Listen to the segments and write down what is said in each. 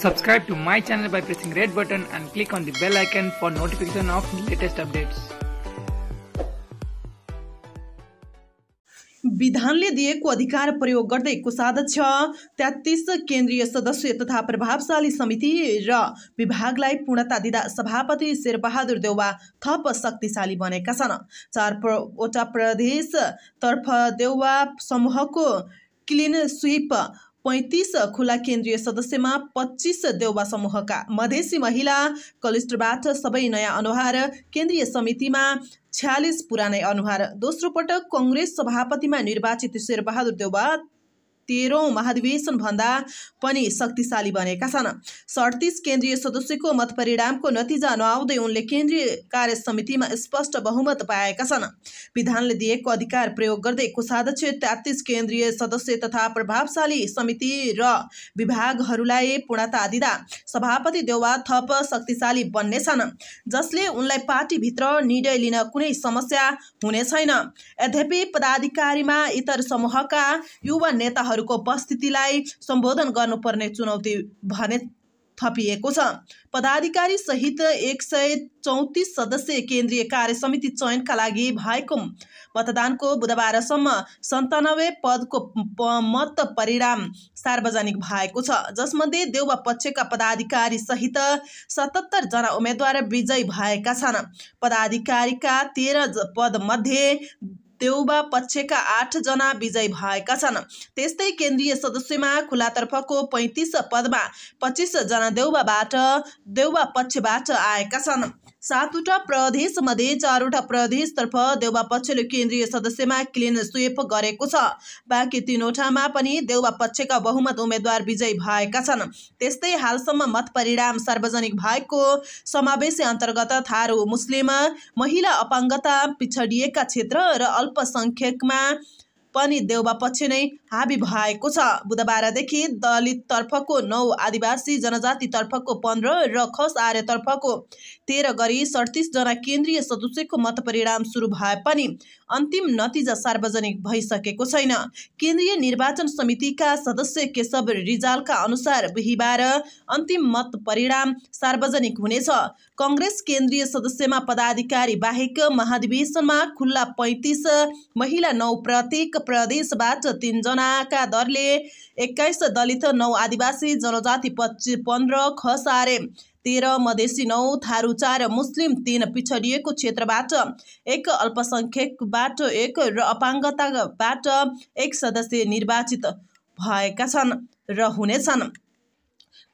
Subscribe to my channel by pressing red button and click on the bell icon for notification of latest updates. विधानले दिएको अधिकार प्रयोग गर्दै कोषाध्यक्ष तेत्तिस केन्द्रीय सदस्य तथा प्रभावशाली समिति र विभागलाई पूर्णता दिँदा सभापति शेरबहादुर देउवा थप शक्तिशाली बनेका छन् चार प्रवटा प्रदेशतर्फ देउवा समूहको क्लिन स्विप पैँतिस खुला केन्द्रीय सदस्यमा पच्चिस देउबा समूहका मधेसी महिला कलिस्टरबाट सबै नयाँ अनुहार केन्द्रीय समितिमा छ्यालिस पुरानै अनुहार दोस्रो पटक कङ्ग्रेस सभापतिमा निर्वाचित शेरबहादुर देउबा तेह्रौँ भन्दा पनि शक्तिशाली बनेका छन् सडतिस केन्द्रीय सदस्यको मतपरिणामको नतिजा नआउँदै उनले केन्द्रीय कार्य समितिमा स्पष्ट बहुमत पाएका छन् विधानले दिएको अधिकार प्रयोग गर्दै कोषाध्यक्ष तेत्तिस केन्द्रीय सदस्य तथा प्रभावशाली समिति र विभागहरूलाई पूर्णता दिँदा सभापति देउवा थप शक्तिशाली बन्नेछन् जसले उनलाई पार्टीभित्र निर्णय लिन कुनै समस्या हुने छैन यद्यपि पदाधिकारीमा इतर समूहका युवा नेताहरू युवाहरूको उपस्थितिलाई सम्बोधन गर्नुपर्ने चुनौती भने थपिएको छ पदाधिकारी सहित एक सय चौतिस सदस्य केन्द्रीय कार्य समिति चयनका लागि भएको मतदानको बुधबारसम्म सन्तानब्बे पदको मत परिणाम सार्वजनिक भएको छ जसमध्ये देउवा पक्षका पदाधिकारी सहित सतहत्तर जना उम्मेद्वार विजयी भएका छन् पदाधिकारीका तेह्र पदमध्ये देउबा पक्षका जना विजयी भएका छन् त्यस्तै केन्द्रीय सदस्यमा खुलातर्फको पैँतिस पदमा जना देउबाबाट देउबा पक्षबाट आएका छन् सातवटा प्रदेशमध्ये चारवटा प्रदेशतर्फ देउबा पक्षले केन्द्रीय सदस्यमा क्लिन स्वेप गरेको छ बाँकी तीनवटामा पनि देउबा पक्षका बहुमत उम्मेद्वार विजयी भएका छन् त्यस्तै हालसम्म मत परिणाम सार्वजनिक भएको समावेशी अन्तर्गत थारू मुस्लिम महिला अपाङ्गता पिछडिएका क्षेत्र र अल्पसङ्ख्यकमा पनि देउबापछि नै हाबी भएको छ बुधबारदेखि दलित तर्फको नौ आदिवासी जनजाति तर्फको पन्ध्र र खस तर्फको तेह्र गरी सडतिसजना केन्द्रीय सदस्यको मतपरिणाम सुरु भए पनि अन्तिम नतिजा सार्वजनिक भइसकेको छैन केन्द्रीय निर्वाचन समितिका सदस्य केशव रिजालका अनुसार बिहिबार अन्तिम मत परिणाम सार्वजनिक हुनेछ कङ्ग्रेस केन्द्रीय सदस्यमा पदाधिकारी बाहेक महाधिवेशनमा खुल्ला पैँतिस महिला नौ प्रत्येक प्रदेशबाट तिनजनाका दरले एक्काइस दलित नौ आदिवासी जनजाति पच्चिस पन्ध्र खसारे तेह्र मधेसी नौ थारू चार मुस्लिम तिन पिछडिएको क्षेत्रबाट एक अल्पसङ्ख्यकबाट एक र अपाङ्गताबाट एक सदस्य निर्वाचित भएका छन् र हुनेछन्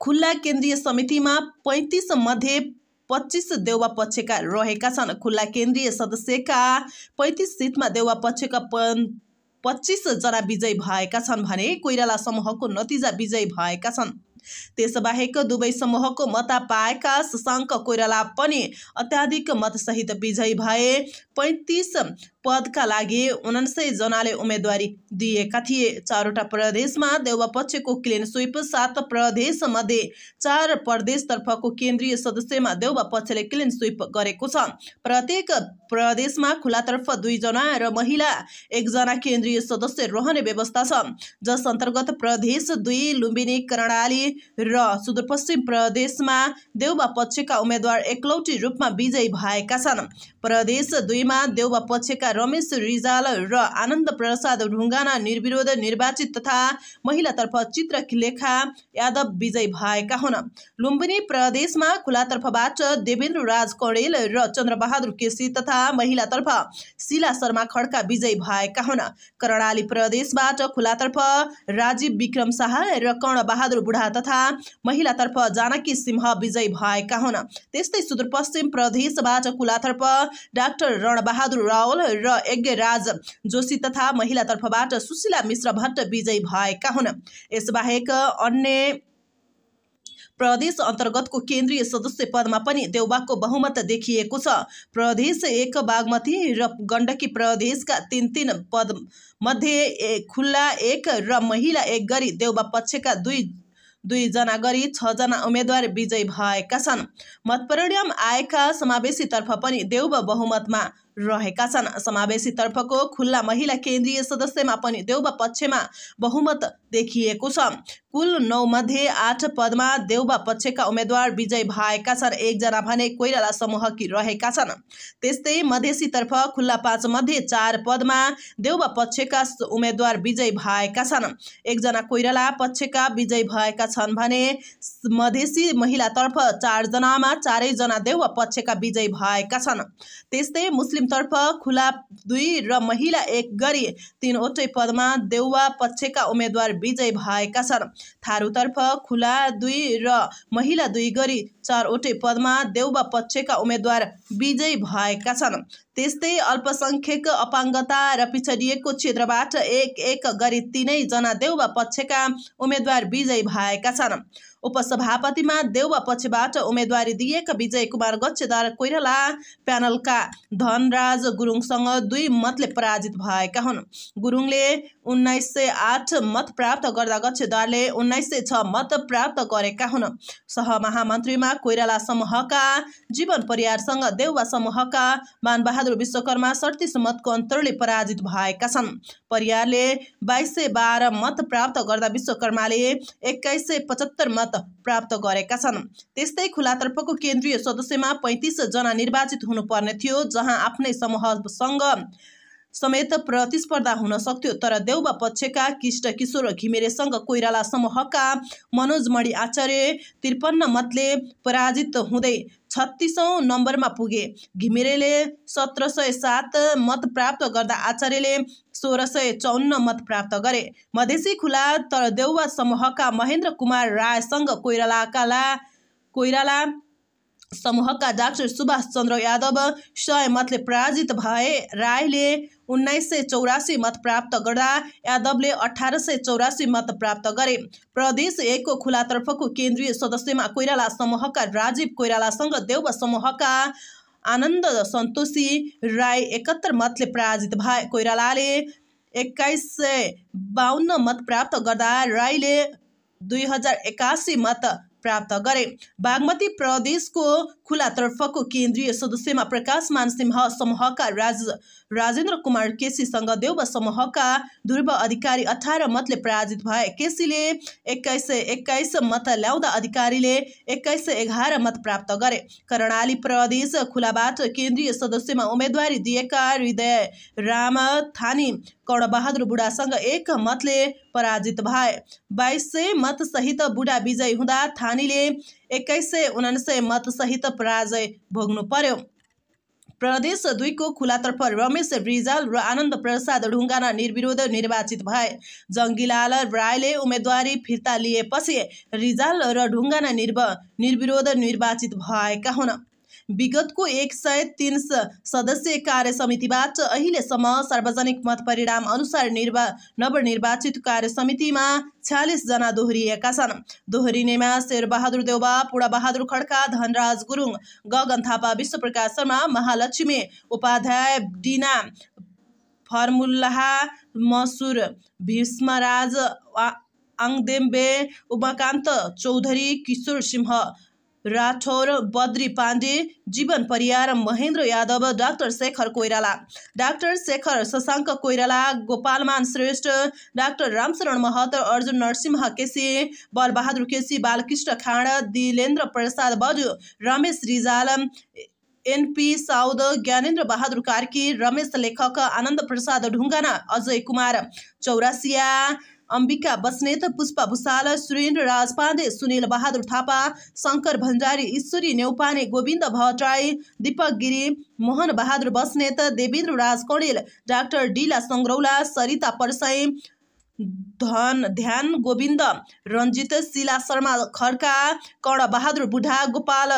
खुल्ला केन्द्रीय समितिमा पैँतिस मध्ये पच्चिस देउवा पक्षका रहेका छन् खुल्ला केन्द्रीय सदस्यका पैँतिस सिटमा देउवा पक्षका जना विजयी भएका छन् भने कोइराला समूहको नतिजा विजयी भएका छन् त्यसबाहेक दुवै समूहको मता पाएका शशाङ्क कोइराला पनि अत्याधिक मतसहित विजयी भए पैँतिस पदका लागि उनासय जनाले उम्मेदवारी दिएका थिए चारवटा प्रदेशमा देउवापक्षको क्लिन स्विप सात प्रदेशमध्ये चार प्रदेशतर्फको केन्द्रीय सदस्यमा पक्षले क्लिन स्वीप गरेको छ प्रत्येक प्रदेशमा खुलातर्फ दुईजना र महिला एकजना केन्द्रीय सदस्य रहने व्यवस्था छ जस अन्तर्गत प्रदेश दुई लुम्बिनी कर्णाली र सुदूरपश्चिम प्रदेशमा देउवा पक्षका उम्मेद्वार एकलौटी रूपमा विजयी भएका छन् प्रदेश दुईमा देउवा पक्षका रमेश रिजाल र आनन्द प्रसाद ढुङ्गाना निर्विरोध निर्वाचित तथा महिलातर्फ चित्र लेखा यादव विजयी भएका हुन् लुम्बिनी प्रदेशमा खुलातर्फबाट देवेन्द्र राज कडेल र चन्द्रबहादुर केसी तथा महिलातर्फ शिला शर्मा खड्का विजयी भएका हुन् कर्णाली प्रदेशबाट खुलातर्फ राजीव विक्रम शाह र कर्णबहादुर बुढा तथा महिलातर्फ जानकी सिंह विजयी भएका हुन् त्यस्तै सुदूरपश्चिम प्रदेशबाट खुलातर्फ डाक्टर रणबहादुर रावल र राज जोशी तथा महिला तर्फबाट सुशीला मिश्र भट्ट विजयी भएका हुन् यसबाहेक अन्य प्रदेश अन्तर्गतको केन्द्रीय सदस्य पदमा पनि देउबाको बहुमत देखिएको छ प्रदेश एक बागमती र गण्डकी प्रदेशका तिन तिन पद मध्ये खुल्ला एक र महिला एक गरी देउबा पक्षका दुई दुईजना गरी छजना उम्मेद्वार विजयी भएका छन् मतपरिणाम आएका समावेशीतर्फ पनि देउब बहुमतमा रहेका छन् तर्फको खुल्ला महिला केन्द्रीय सदस्यमा पनि देउबा पक्षमा बहुमत देखिएको छ कुल नौ मध्ये आठ पदमा देउबा पक्षका उम्मेद्वार विजय भएका छन् एकजना भने कोइराला समूहकी रहेका छन् त्यस्तै तर्फ खुल्ला पाँच मध्ये चार पदमा देउबा पक्षका उम्मेद्वार विजय भएका छन् एकजना कोइराला पक्षका विजय भएका छन् भने मधेसी महिलातर्फ चारजनामा चारैजना देउवा पक्षका विजय भएका छन् त्यस्तै मुस्लिम पश्चिमतर्फ खुला दुई र महिला एक गरी तिनवटै पदमा देउवा पक्षका उम्मेद्वार विजय भएका छन् थारूतर्फ खुला दुई र महिला दुई गरी चारवटै पदमा देउवा पक्षका उम्मेद्वार विजय भएका छन् त्यस्तै अल्पसङ्ख्यक अपाङ्गता र पिछडिएको क्षेत्रबाट एक एक गरी तिनैजना देउवा पक्षका उम्मेद्वार विजय भएका छन् उपसभापतिमा देउवा पक्षबाट उम्मेदवारी दिएका विजय कुमार गच्छेदार कोइराला प्यानलका धनराज गुरुङसँग दुई मतले पराजित भएका हुन् गुरुङले उन्नाइस सय आठ मत प्राप्त गर्दा गच्छेदारले उन्नाइस सय छ मत प्राप्त गरेका हुन् सहमहामन्त्रीमा कोइराला समूहका जीवन परियारसँग देउवा समूहका मानबहादुर विश्वकर्मा सडतिस मतको अन्तरले पराजित भएका छन् परियारले बाइस सय बाह्र मत प्राप्त गर्दा विश्वकर्माले एक्काइस सय पचहत्तर मत प्राप्त गरेका छन् त्यस्तै खुलातर्फको केन्द्रीय सदस्यमा जना निर्वाचित हुनुपर्ने थियो जहाँ आफ्नै समूहसँग समेत प्रतिस्पर्धा हुन सक्थ्यो तर देउबा पक्षका किष्ट किशोर घिमिरेसँग कोइराला समूहका मनोज मणि आचार्य त्रिपन्न मतले पराजित हुँदै छत्तिसौँ नम्बरमा पुगे घिमिरेले सत्र सय सात मत प्राप्त गर्दा आचार्यले सोह्र सय चौन्न मत प्राप्त गरे मधेसी खुला तर देउवा समूहका महेन्द्र कुमार रायसँग कोइरालाकाला कोइराला समूहका डाक्टर सुभाष चन्द्र यादव सय मतले पराजित भए राईले उन्नाइस सय चौरासी मत प्राप्त गर्दा यादवले अठार सय चौरासी मत प्राप्त गरे प्रदेश एकको खुलातर्फको केन्द्रीय सदस्यमा कोइराला समूहका राजीव कोइरालासँग देव समूहका आनन्द सन्तोषी राई एकात्तर मतले पराजित भए कोइरालाले एक्काइस सय बाहन्न मत प्राप्त गर्दा राईले दुई हजार एकासी मत प्राप्त गरे बागमती प्रदेशको खुलातर्फको केन्द्रीय सदस्यमा मान सिंह समूहका राज राजेन्द्र कुमार केसीसँग देउब समूहका ध्रुव अधिकारी अठार मतले पराजित भए केसीले एक्काइस सय एक्काइस मत ल्याउँदा अधिकारीले एक्काइस सय एघार मत प्राप्त गरे कर्णाली प्रदेश खुलाबाट केन्द्रीय सदस्यमा उम्मेदवारी दिएका हृदय राम थानी कर्णबहादुर बुढासँग एक मतले पराजित भए बाइस सय मतसहित बुढा विजयी हुँदा थानी पानीले एक्काइस सय उनासय मतसहित पराजय भोग्नु पर्यो प्रदेश दुईको खुलातर्फ रमेश रिजाल र आनन्द प्रसाद ढुङ्गाना निर्विरोध निर्वाचित भए जङ्गीलाल रायले उम्मेदवारी फिर्ता लिएपछि रिजाल र ढुङ्गाना निर्व निर्विरोध निर्वाचित भएका हुन् विगतको एक सय तिन सदस्यीय कार्य समितिबाट अहिलेसम्म सार्वजनिक मत परिणाम अनुसार निर्वा नवनिर्वाचित कार्य समितिमा छ्यालिसजना दोहोरिएका छन् दोहोरिनेमा शेरबहादुर देउबा पूर्णबहादुर खड्का धनराज गुरुङ गगन थापा विश्वप्रकाश शर्मा महालक्ष्मी उपाध्याय डिना फर्मुल्लाह मसुर भीष्मराज आङदेम्बे उमाकान्त चौधरी किशोर Singh Rathore Badri Pandey Jeevan Pariyar Mahendra Yadav doctor Shekhar Koirala doctor Shekhar Shashank Koirala Gopalman Shrestha doctor Ramsharan Mahat Arjun Narsingh KC Balbahadur KC Balkrishna Khand Dilendra Prasad Baju Ramesh Rijal NP Saud Gyanendra Bahadur Karki Ramesh Lekhak Anand Prasad Dhungana Ajay Kumar Chaurasia Ambika Basnet Pushpa Bhusal Surendra Raj Pandey Sunil Bahadur Thapa Shankar Bhandari Ishwari Neupane Govind Bhattarai Deepak Giri Mohan Bahadur Basnet Devendra Raj Kaudel doctor डिला सङ्ग्रौला Sarita Parsai Dhan Dhyan Govind Ranjit शिला शर्मा खड्का कर्ण बहादुर बुढा गोपाल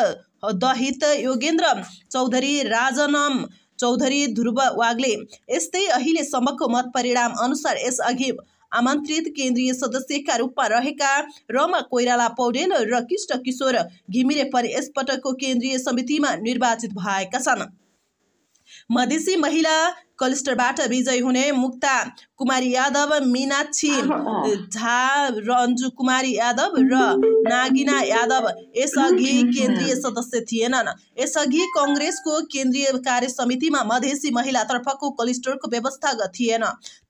दहित योगेन्द्र चौधरी राजनम चौधरी ध्रुव वाग्ले यस्तै अहिलेसम्मको मतपरिणाम अनुसार यसअघि आमन्त्रित केन्द्रीय सदस्यका रूपमा रहेका रमा कोइराला पौडेल र कृष्ण किशोर घिमिरे पनि यसपटकको केन्द्रीय समितिमा निर्वाचित भएका छन् मधेसी महिला कलिस्टरबाट विजयी हुने मुक्ता कुमारी यादव मिनाक्षी झा र अन्जु कुमारी यादव र नागिना यादव यसअघि केन्द्रीय सदस्य थिएनन् यसअघि कङ्ग्रेसको केन्द्रीय कार्य समितिमा मधेसी महिलातर्फको कलिस्टरको व्यवस्था थिएन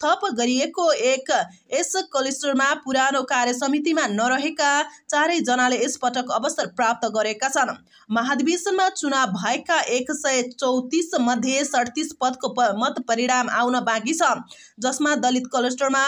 थप गरिएको एक यस कलिस्टरमा पुरानो कार्य समितिमा नरहेका चारैजनाले यसपटक अवसर प्राप्त गरेका छन् महाधिवेशनमा चुनाव भएका एक सय चौतिस मध्ये सडतिस पदको मत परिणाम आउन बाँकी छ जसमा दलित क्लस्टरमा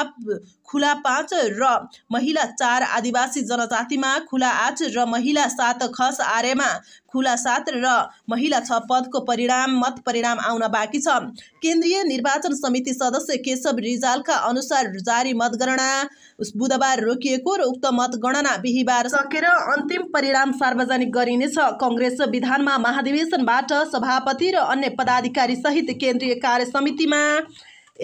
खुला पाँच र महिला चार आदिवासी जनजातिमा खुला आठ र महिला सात खस आर्यमा खुला सात र महिला छ पदको परिणाम मत परिणाम आउन बाँकी छ केन्द्रीय निर्वाचन समिति सदस्य केशव रिजालका अनुसार जारी मतगणना बुधबार रोकिएको र उक्त मतगणना बिहिबार सकेर अन्तिम परिणाम सार्वजनिक गरिनेछ कङ्ग्रेस विधानमा महाधिवेशनबाट सभापति र अन्य पदाधिकारी सहित केन्द्रीय कार्य समिति में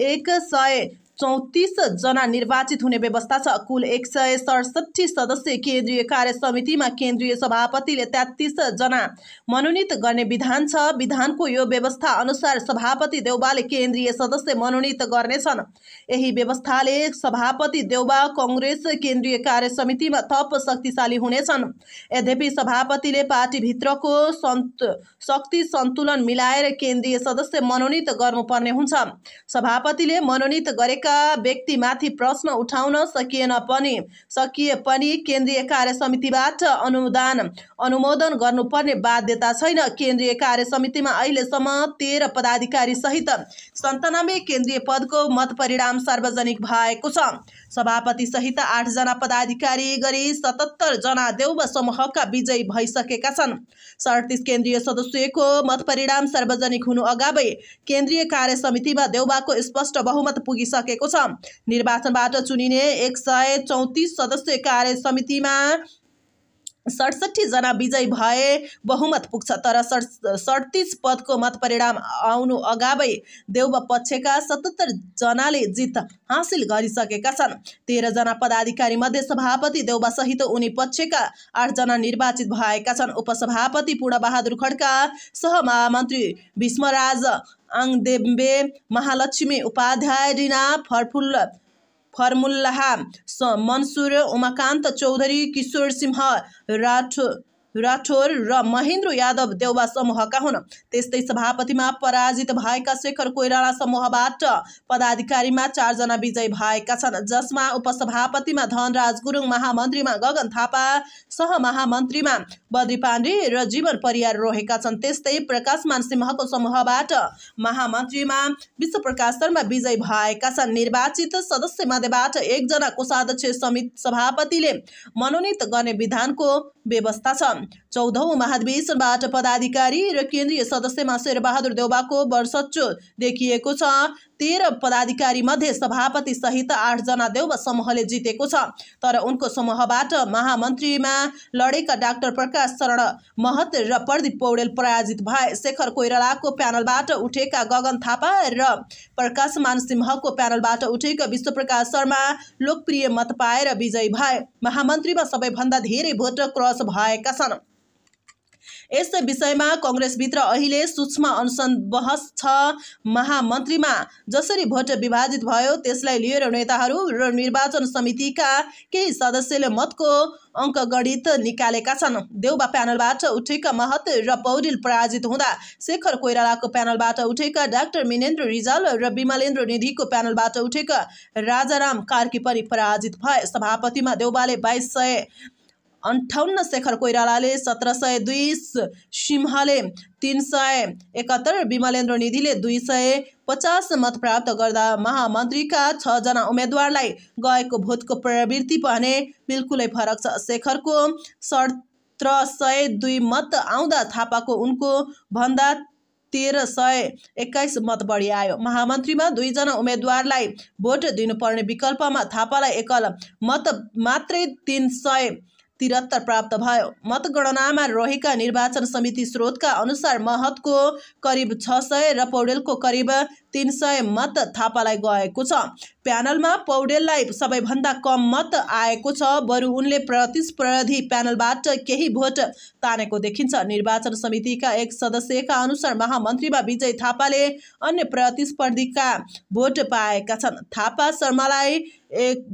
एक सय चौतिस जना निर्वाचित हुने व्यवस्था छ कुल एक सय सडसठी सदस्य केन्द्रीय कार्य समितिमा केन्द्रीय सभापतिले तेत्तिस जना मनोनित गर्ने विधान छ विधानको यो व्यवस्था अनुसार सभापति देउबाले केन्द्रीय सदस्य मनोनित गर्नेछन् यही व्यवस्थाले सभापति देउबा कङ्ग्रेस केन्द्रीय कार्य समितिमा थप शक्तिशाली हुनेछन् यद्यपि सभापतिले पार्टीभित्रको सन्त शक्ति सन्तुलन मिलाएर केन्द्रीय सदस्य मनोनित गर्नुपर्ने हुन्छ सभापतिले मनोनित गरेका गरेका व्यक्तिमाथि प्रश्न उठाउन सकिएन पनि सकिए पनि केन्द्रीय कार्य समितिबाट अनुदान अनुमोदन गर्नुपर्ने बाध्यता छैन केन्द्रीय कार्य समितिमा अहिलेसम्म तेह्र पदाधिकारी सहित सन्तानब्बे केन्द्रीय पदको मत परिणाम सार्वजनिक भएको छ सभापति सहित आठजना पदाधिकारी गरी सतहत्तर जना देउब समूहका विजयी भइसकेका छन् सडतिस केन्द्रीय सदस्यको मत परिणाम सार्वजनिक हुनु अगावै केन्द्रीय कार्य समितिमा देउबाको स्पष्ट बहुमत पुगिसकेको छ निर्वाचनबाट चुनिने एक सय चौतिस सदस्यीय कार्य समितिमा जना विजयी भए बहुमत पुग्छ तर सडतिस पदको मत परिणाम आउनु अगावै देउबा पक्षका सतहत्तर जनाले जित हासिल गरिसकेका छन् तेह्रजना पदाधिकारी मध्ये सभापति सहित उनी पक्षका आठजना निर्वाचित भएका छन् उपसभापति पूर्णबहादुर खड्का सहमहामन्त्री भीष्मराज आङदेम्बे महालक्ष्मी उपाध्याय रिना फरफुल्ल फर्मुल्लाह मनसुर उमाकान्त चौधरी किशोर सिंह राठो राठौर र महेन्द्र यादव देउवा समूहका हुन् त्यस्तै सभापतिमा पराजित भएका शेखर कोइराला समूहबाट पदाधिकारीमा चारजना विजयी भएका छन् जसमा उपसभापतिमा धनराज गुरुङ महामन्त्रीमा गगन थापा सहमहामन्त्रीमा बद्री पाण्डे र जीवन परियार रहेका छन् त्यस्तै प्रकाशमान सिंहको समूहबाट महामन्त्रीमा विश्वप्रकाश शर्मा विजयी भएका छन् निर्वाचित सदस्य मध्येबाट एकजना कोषाध्यक्ष समिति सभापतिले मनोनित गर्ने विधानको व्यवस्था छ चौधौँ महाधिवेशनबाट पदाधिकारी र केन्द्रीय सदस्यमा शेरबहादुर देउबाको वर्षच्यो देखिएको छ तेह्र पदाधिकारी मध्ये सभापति सहित आठजना देव समूहले जितेको छ तर उनको समूहबाट महामन्त्रीमा लडेका डाक्टर प्रकाश शरण महत र प्रदीप पौडेल पराजित भए शेखर कोइरालाको प्यानलबाट उठेका गगन थापा र प्रकाश मानसिंहको प्यानलबाट उठेका विश्वप्रकाश शर्मा लोकप्रिय मत पाएर विजयी भए महामन्त्रीमा सबैभन्दा धेरै भोट क्रस भएका छन् यस विषयमा कङ्ग्रेसभित्र अहिले सूक्ष्म अनसन बहस छ महामन्त्रीमा जसरी भोट विभाजित भयो त्यसलाई लिएर नेताहरू र निर्वाचन समितिका केही सदस्यले मतको अङ्कगणित निकालेका छन् देउबा प्यानलबाट उठेका महत र पौडेल पराजित हुँदा शेखर कोइरालाको प्यानलबाट उठेका डाक्टर मिनेन्द्र रिजाल र विमलेन्द्र निधिको प्यानलबाट उठेका राजाराम कार्की पनि पराजित भए सभापतिमा देउबाले बाइस सय अन्ठाउन्न शेखर कोइरालाले सत्र सय दुई सिम्हाले तिन सय एकहत्तर विमलेन्द्र निधिले दुई सय पचास मत प्राप्त गर्दा महामन्त्रीका छजना उम्मेद्वारलाई गएको भोटको प्रवृत्ति भने बिल्कुलै फरक छ शेखरको सत्र सय दुई मत आउँदा थापाको उनको भन्दा तेह्र सय एक्काइस मत बढी आयो महामन्त्रीमा दुईजना उम्मेद्वारलाई भोट दिनुपर्ने विकल्पमा थापालाई एकल मत मात्रै तिन सय तिहत्तर प्राप्त भयो मतगणनामा रहेका निर्वाचन समिति स्रोतका अनुसार महतको करिब छ सय र पौडेलको करिब तिन सय मत थापालाई गएको छ प्यानलमा पौडेललाई सबैभन्दा कम मत आएको छ बरु उनले प्रतिस्पर्धी प्यानलबाट केही भोट तानेको देखिन्छ निर्वाचन समितिका एक सदस्यका अनुसार महामन्त्रीमा विजय थापाले अन्य प्रतिस्पर्धीका भोट पाएका छन् थापा शर्मालाई एक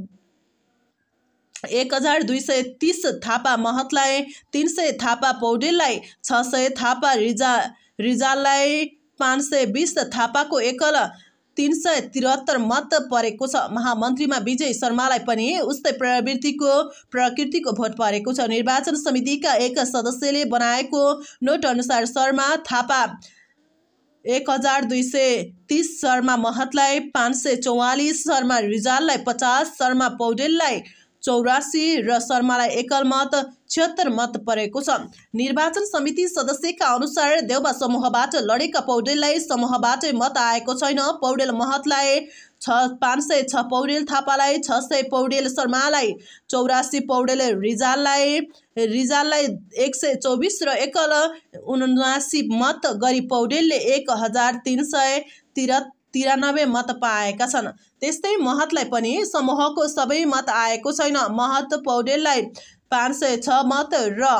एक हजार दुई सय तिस थापा महतलाई तिन सय थापा पौडेललाई छ सय थापा रिजा रिजाललाई पाँच सय बिस थापाको एकल तिन सय त्रिहत्तर मत परेको छ महामन्त्रीमा विजय शर्मालाई पनि उस्तै प्रवृत्तिको प्रकृतिको भोट परेको छ निर्वाचन समितिका एक सदस्यले बनाएको नोट अनुसार शर्मा थापा एक हजार दुई सय तिस शर्मा महतलाई पाँच सय चौवालिस शर्मा रिजाललाई पचास शर्मा पौडेललाई चौरासी र शर्मालाई एकल मत छिहत्तर मत परेको छ निर्वाचन समिति सदस्यका अनुसार देउबा समूहबाट लडेका पौडेललाई समूहबाटै मत आएको छैन पौडेल महतलाई छ पाँच सय छ पौडेल थापालाई छ सय पौडेल शर्मालाई चौरासी पौडेल रिजाललाई रिजाललाई एक सय चौबिस र एकल उनासी मत गरी पौडेलले एक हजार तिन सय तिरहत्तर तिरानब्बे मत पाएका छन् त्यस्तै महतलाई पनि समूहको सबै मत आएको छैन महत पौडेललाई पाँच सय छ मत र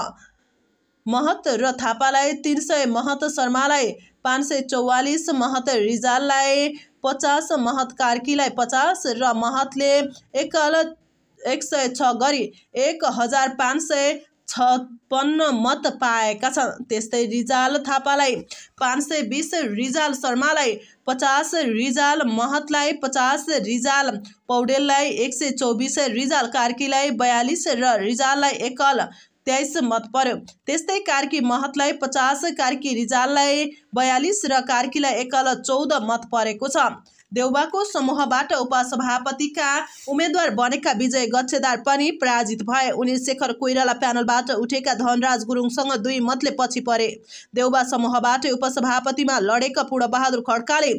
महत र थापालाई तिन सय महत शर्मालाई पाँच सय चौवालिस महत रिजाललाई पचास महत कार्कीलाई पचास र महतले एकल एक सय छ गरी एक हजार पाँच सय छप्पन्न मत पाएका छन् त्यस्तै रिजाल थापालाई पाँच सय बिस रिजाल शर्मालाई पचास रिजाल महतलाई पचास रिजाल पौडेललाई एक सय चौबिस रिजाल कार्कीलाई बयालिस र रिजाललाई एकल तेइस मत पर्यो त्यस्तै कार्की महतलाई पचास कार्की रिजाललाई बयालिस र कार्कीलाई एकल चौध मत परेको छ देउबाको समूहबाट उपसभापतिका उम्मेद्वार बनेका विजय गच्छेदार पनि पराजित भए उनी शेखर कोइराला प्यानलबाट उठेका धनराज गुरुङसँग दुई मतले पछि परे देउबा समूहबाट उपसभापतिमा लडेका पूर्णबहादुर खड्काले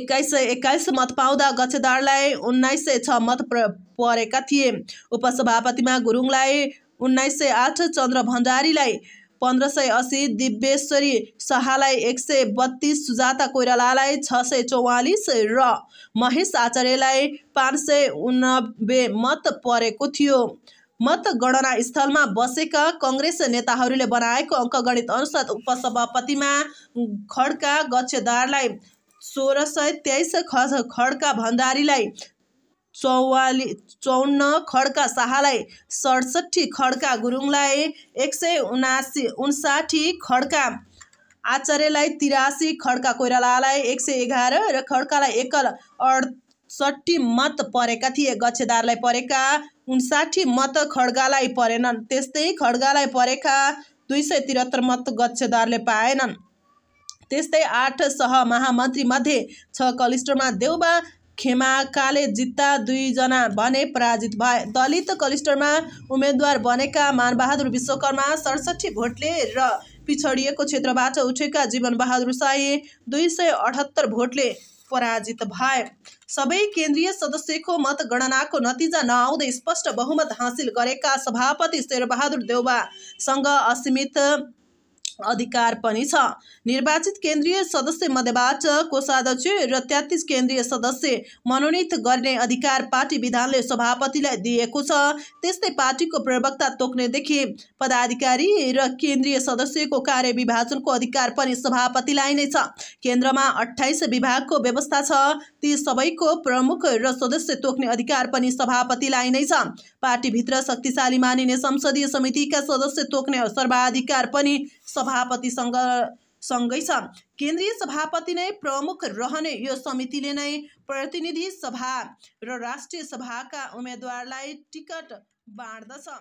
एक्काइस सय एक्काइस मत पाउँदा गच्छेदारलाई उन्नाइस सय छ मत परेका थिए उपसभापतिमा गुरुङलाई उन्नाइस सय आठ चन्द्र भण्डारीलाई पन्ध्र सय अस्सी दिव्येश्वरी शाहलाई एक सय बत्तिस सुजाता कोइरालालाई छ सय चौवालिस र महेश आचार्यलाई पाँच सय उनब्बे मत परेको थियो मतगणना स्थलमा बसेका कङ्ग्रेस नेताहरूले बनाएको अङ्कगणित अनुसार उपसभापतिमा खड्का गच्छेदारलाई सोह्र सय तेइस खड्का भण्डारीलाई चौवालि चौन्न खड्का शाहलाई सडसठी खड्का गुरुङलाई एक सय उनासी उन्साठी खड्का आचार्यलाई तिरासी खड्का कोइरालालाई एक सय एघार र खड्कालाई एकल अडसट्ठी मत परेका थिए गच्छेदारलाई परेका उन्साठी मत खड्गालाई परेनन् त्यस्तै खड्गालाई परेका दुई सय त्रिहत्तर मत गच्छेदारले पाएनन् त्यस्तै आठ सह महामन्त्रीमध्ये छ कलिस्टरमा देउबा खेमाकाले जित्दा दुईजना भने पराजित भए दलित कलिस्टरमा उम्मेद्वार बनेका मानबहादुर विश्वकर्मा सडसठी भोटले र पिछडिएको क्षेत्रबाट उठेका जीवनबहादुर साई दुई सय अठहत्तर भोटले पराजित भए सबै केन्द्रीय सदस्यको मतगणनाको नतिजा नआउँदै स्पष्ट बहुमत हासिल गरेका सभापति शेरबहादुर देउवासँग असीमित अधिकार पनि छ निर्वाचित केन्द्रीय सदस्य मध्येबाट कोषाध्यक्ष र तेत्तिस केन्द्रीय सदस्य मनोनित गर्ने अधिकार पार्टी विधानले सभापतिलाई दिएको छ त्यस्तै पार्टीको प्रवक्ता तोक्नेदेखि पदाधिकारी र केन्द्रीय सदस्यको कार्य विभाजनको अधिकार पनि सभापतिलाई नै छ केन्द्रमा अठाइस विभागको व्यवस्था छ ती सबैको प्रमुख र सदस्य तोक्ने अधिकार पनि सभापतिलाई नै छ पार्टीभित्र शक्तिशाली मानिने संसदीय समितिका सदस्य तोक्ने सर्वाधिकार पनि सभापतिसँग सँगै छ केन्द्रीय सभापति नै प्रमुख रहने यो समितिले नै प्रतिनिधि सभा र राष्ट्रिय सभाका उम्मेद्वारलाई टिकट बाँड्दछ